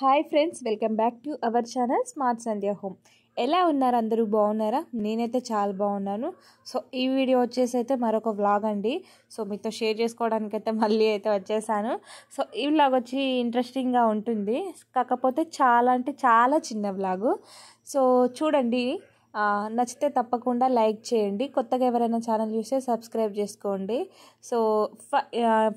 hi friends welcome back to our channel smart Sandhya home ఎలా ఉన్నారు అందరూ బాగున్నారా నేనైతే చాలా బాగున్నాను సో ఈ వీడియో వచ్చేసి అయితే మరొక వ్లాగ్ అండి సో మీతో షేర్ చేసుకోవడానికి అయితే మళ్ళీ అయితే వచ్చేసాను సో ఈ వ్లాగ్ వచ్చి ఇంట్రెస్టింగ్గా ఉంటుంది కాకపోతే చాలా అంటే చాలా చిన్న వ్లాగు సో చూడండి నచ్చితే తప్పకుండా లైక్ చేయండి కొత్తగా ఎవరైనా ఛానల్ చూస్తే సబ్స్క్రైబ్ చేసుకోండి సో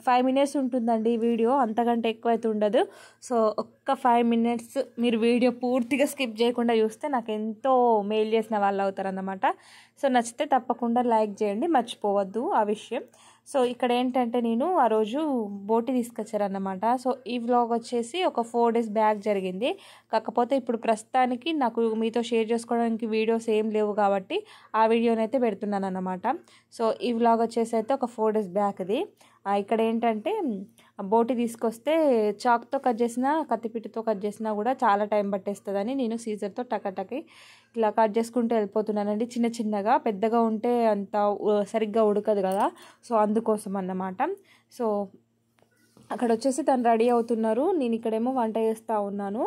ఫైవ్ మినిట్స్ ఉంటుందండి వీడియో అంతకంటే ఎక్కువ అయితే ఉండదు సో ఒక్క ఫైవ్ మినిట్స్ మీరు వీడియో పూర్తిగా స్కిప్ చేయకుండా చూస్తే నాకు ఎంతో మెయిల్ చేసిన వాళ్ళు అన్నమాట సో నచ్చితే తప్పకుండా లైక్ చేయండి మర్చిపోవద్దు ఆ విషయం సో ఇక్కడ ఏంటంటే నేను ఆ రోజు బోటి తీసుకొచ్చారన్నమాట సో ఈ వ్లాగ్ వచ్చేసి ఒక ఫోర్ డేస్ బ్యాక్ జరిగింది కాకపోతే ఇప్పుడు ప్రస్తుతానికి నాకు మీతో షేర్ చేసుకోవడానికి వీడియోస్ ఏం లేవు కాబట్టి ఆ వీడియోనైతే పెడుతున్నాను అనమాట సో ఈ వ్లాగ్ వచ్చేసి అయితే ఒక ఫోర్ డేస్ బ్యాక్ది ఇక్కడ ఏంటంటే బోటి తీసుకొస్తే చాక్తో కట్ చేసినా కత్తిపిట్టుతో కట్ చేసినా కూడా చాలా టైం పట్టేస్తుందని నేను సీజర్తో టకటకి ఇట్లా కట్ చేసుకుంటూ వెళ్ళిపోతున్నానండి చిన్న చిన్నగా పెద్దగా ఉంటే అంత సరిగ్గా ఉడకదు కదా సో అందుకోసం అన్నమాట సో అక్కడ వచ్చేసి తను రెడీ అవుతున్నారు నేను ఇక్కడేమో వంట చేస్తూ ఉన్నాను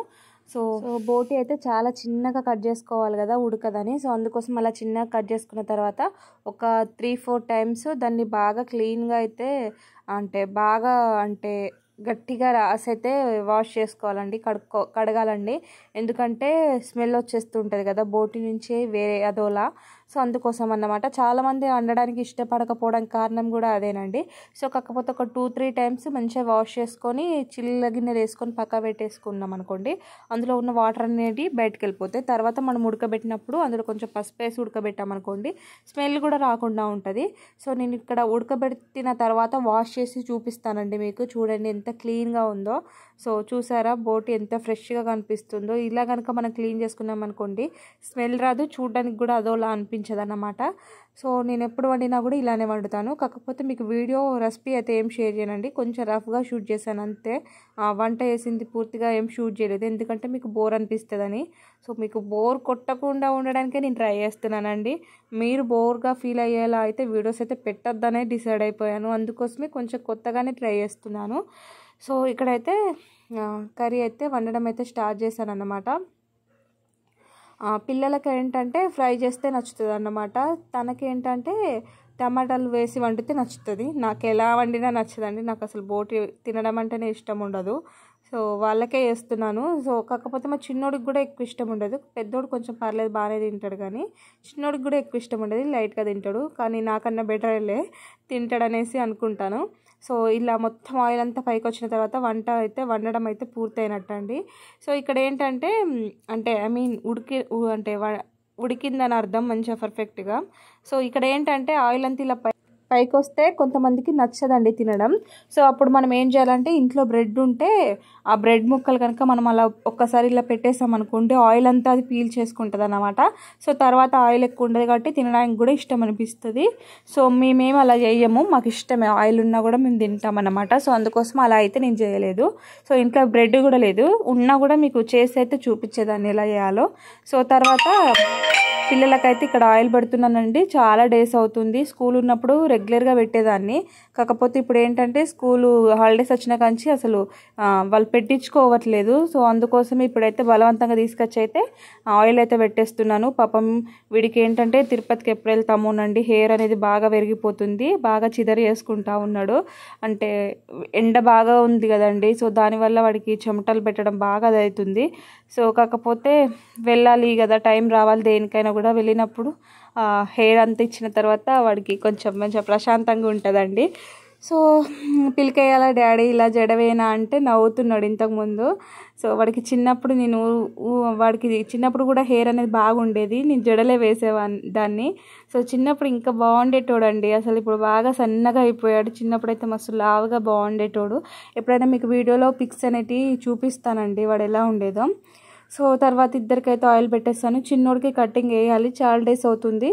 సో బోటి అయితే చాలా చిన్నగా కట్ చేసుకోవాలి కదా ఉడకదని సో అందుకోసం అలా చిన్నగా కట్ చేసుకున్న తర్వాత ఒక త్రీ ఫోర్ టైమ్స్ దాన్ని బాగా క్లీన్గా అయితే అంటే బాగా అంటే గట్టిగా రాసైతే వాష్ చేసుకోవాలండి కడుక్కో కడగాలండి ఎందుకంటే స్మెల్ వచ్చేస్తుంటుంది కదా బోటి నుంచి వేరే అదోలా సో అందుకోసం అన్నమాట చాలామంది వండడానికి ఇష్టపడకపోవడం కారణం కూడా అదేనండి సో కాకపోతే ఒక టూ త్రీ టైమ్స్ మంచిగా వాష్ చేసుకొని చిల్ల గిన్నెలు వేసుకొని పక్క పెట్టేసుకున్నాం అనుకోండి అందులో ఉన్న వాటర్ అనేది బయటకు వెళ్ళిపోతాయి తర్వాత మనం ఉడకబెట్టినప్పుడు అందులో కొంచెం పసుపు వేసి ఉడకబెట్టామనుకోండి స్మెల్ కూడా రాకుండా ఉంటుంది సో నేను ఇక్కడ ఉడకబెట్టిన తర్వాత వాష్ చేసి చూపిస్తానండి మీకు చూడండి ఎంత క్లీన్గా ఉందో సో చూసారా బోటి ఎంత ఫ్రెష్గా కనిపిస్తుందో ఇలా కనుక మనం క్లీన్ చేసుకున్నాం అనుకోండి స్మెల్ రాదు చూడడానికి కూడా అదోలా అనిపి అన్నమాట సో నేను ఎప్పుడు వండినా కూడా ఇలానే వండుతాను కాకపోతే మీకు వీడియో రెసిపీ అయితే ఏం షేర్ చేయనండి కొంచెం రఫ్గా షూట్ చేశాను అంతే వంట వేసింది పూర్తిగా ఏం షూట్ చేయలేదు ఎందుకంటే మీకు బోర్ అనిపిస్తుందని సో మీకు బోర్ కొట్టకుండా ఉండడానికే నేను ట్రై చేస్తున్నానండి మీరు బోర్గా ఫీల్ అయ్యేలా అయితే వీడియోస్ అయితే పెట్టొద్దనే డిసైడ్ అయిపోయాను అందుకోసమే కొంచెం కొత్తగానే ట్రై చేస్తున్నాను సో ఇక్కడైతే కర్రీ అయితే వండడం అయితే స్టార్ట్ చేశాను అన్నమాట పిల్లలకి ఏంటంటే ఫ్రై చేస్తే నచ్చుతుంది అన్నమాట తనకేంటంటే టమాటాలు వేసి వండితే నచ్చుతుంది నాకు ఎలా వండినా నచ్చదండి నాకు అసలు బోటి తినడం అంటేనే ఇష్టం ఉండదు సో వాళ్ళకే వేస్తున్నాను సో కాకపోతే మా చిన్నోడికి కూడా ఎక్కువ ఇష్టం ఉండదు పెద్దోడు కొంచెం పర్లేదు బాగానే తింటాడు కానీ చిన్నోడికి కూడా ఎక్కువ ఇష్టం ఉండదు లైట్గా తింటాడు కానీ నాకన్నా బెటర్ వెళ్ళే తింటాడనేసి అనుకుంటాను సో ఇలా మొత్తం ఆయిల్ అంతా పైకి వచ్చిన తర్వాత వంట అయితే వండడం అయితే పూర్తయినట్టండి సో ఇక్కడ ఏంటంటే అంటే ఐ మీన్ ఉడికి అంటే ఉడికిందని అర్థం మంచిగా పర్ఫెక్ట్గా సో ఇక్కడ ఏంటంటే ఆయిల్ అంతా ఇలా పై పైకి వస్తే కొంతమందికి నచ్చదండి తినడం సో అప్పుడు మనం ఏం చేయాలంటే ఇంట్లో బ్రెడ్ ఉంటే ఆ బ్రెడ్ ముక్కలు కనుక మనం అలా ఒక్కసారి ఇలా పెట్టేస్తాం అనుకుంటే ఆయిల్ అంతా అది పీల్ చేసుకుంటుంది అనమాట సో తర్వాత ఆయిల్ ఎక్కువ ఉండదు కాబట్టి తినడానికి కూడా ఇష్టం అనిపిస్తుంది సో మేమేం అలా చేయము మాకు ఇష్టమే ఆయిల్ ఉన్నా కూడా మేము తింటాం అనమాట సో అందుకోసం అలా అయితే నేను చేయలేదు సో ఇంట్లో బ్రెడ్ కూడా లేదు ఉన్నా కూడా మీకు చేసి అయితే చూపించేదాన్ని ఎలా చేయాలో సో తర్వాత పిల్లలకైతే ఇక్కడ ఆయిల్ పెడుతున్నానండి చాలా డేస్ అవుతుంది స్కూల్ ఉన్నప్పుడు రెగ్యులర్గా పెట్టేదాన్ని కాకపోతే ఇప్పుడు ఏంటంటే స్కూలు హాలిడేస్ వచ్చిన కాంచి అసలు వాళ్ళు పెట్టించుకోవట్లేదు సో అందుకోసం ఇప్పుడైతే బలవంతంగా తీసుకొచ్చి అయితే ఆయిల్ అయితే పెట్టేస్తున్నాను పాపం వీడికి ఏంటంటే తిరుపతికి ఎప్పుడు వెళ్తామోనండి హెయిర్ అనేది బాగా పెరిగిపోతుంది బాగా చిదరి చేసుకుంటా ఉన్నాడు అంటే ఎండ బాగా ఉంది కదండి సో దానివల్ల వాడికి చెమటలు పెట్టడం బాగా అవుతుంది సో కాకపోతే వెళ్ళాలి కదా టైం రావాలి దేనికైనా కూడా వెళ్ళినప్పుడు హెయిర్ అంత ఇచ్చిన తర్వాత వాడికి కొంచెం మంచిగా ప్రశాంతంగా ఉంటుందండి సో పిలికేయాల డాడీ ఇలా జడవేనా అంటే నవ్వుతున్నాడు ఇంతకుముందు సో వాడికి చిన్నప్పుడు నేను వాడికి చిన్నప్పుడు కూడా హెయిర్ అనేది బాగుండేది నేను జడలే వేసేవాన్ని దాన్ని సో చిన్నప్పుడు ఇంకా అండి అసలు ఇప్పుడు బాగా సన్నగా అయిపోయాడు చిన్నప్పుడు అయితే మస్తు లావుగా బాగుండేటోడు ఎప్పుడైనా మీకు వీడియోలో పిక్స్ అనేటివి చూపిస్తానండి వాడు ఎలా ఉండేదో సో తర్వాత ఇద్దరికైతే ఆయిల్ పెట్టేస్తాను చిన్నోడికి కటింగ్ వేయాలి చాలా డేస్ అవుతుంది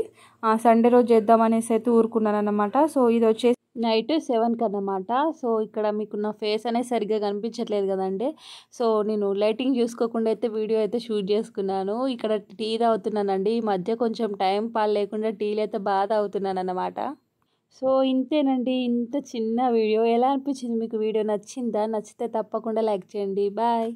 సండే రోజు చేద్దాం అనేసి అయితే ఊరుకున్నాను అనమాట సో ఇది వచ్చేసి నైట్ సెవెన్కి అన్నమాట సో ఇక్కడ మీకు నా ఫేస్ అనేది సరిగ్గా కనిపించట్లేదు కదండి సో నేను లైటింగ్ చూసుకోకుండా అయితే వీడియో అయితే షూట్ చేసుకున్నాను ఇక్కడ టీ తాగుతున్నానండి ఈ మధ్య కొంచెం టైం పాలు లేకుండా టీలు అయితే బాగా తాగుతున్నాను అనమాట సో ఇంతేనండి ఇంత చిన్న వీడియో ఎలా అనిపించింది మీకు వీడియో నచ్చిందా నచ్చితే తప్పకుండా లైక్ చేయండి బాయ్